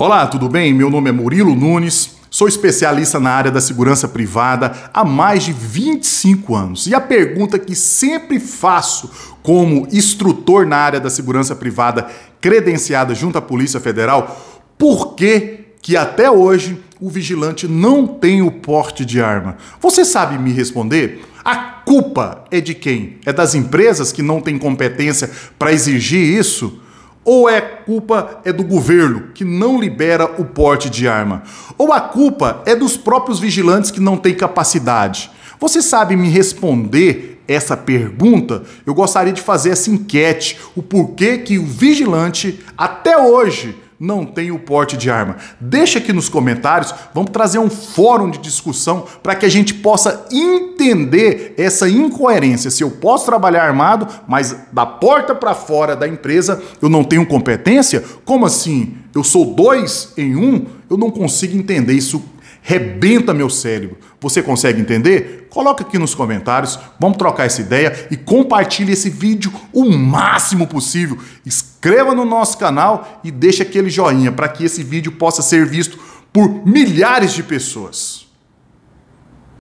Olá, tudo bem? Meu nome é Murilo Nunes. Sou especialista na área da segurança privada há mais de 25 anos. E a pergunta que sempre faço como instrutor na área da segurança privada credenciada junto à Polícia Federal, por que que até hoje o vigilante não tem o porte de arma? Você sabe me responder? A culpa é de quem? É das empresas que não têm competência para exigir isso? Ou é culpa é do governo que não libera o porte de arma? Ou a culpa é dos próprios vigilantes que não têm capacidade? Você sabe me responder essa pergunta? Eu gostaria de fazer essa enquete, o porquê que o vigilante até hoje não tem o porte de arma? Deixa aqui nos comentários, vamos trazer um fórum de discussão para que a gente possa entender essa incoerência. Se eu posso trabalhar armado, mas da porta para fora da empresa eu não tenho competência? Como assim? Eu sou dois em um? Eu não consigo entender isso rebenta meu cérebro. Você consegue entender? Coloca aqui nos comentários, vamos trocar essa ideia e compartilhe esse vídeo o máximo possível. Inscreva no nosso canal e deixe aquele joinha para que esse vídeo possa ser visto por milhares de pessoas.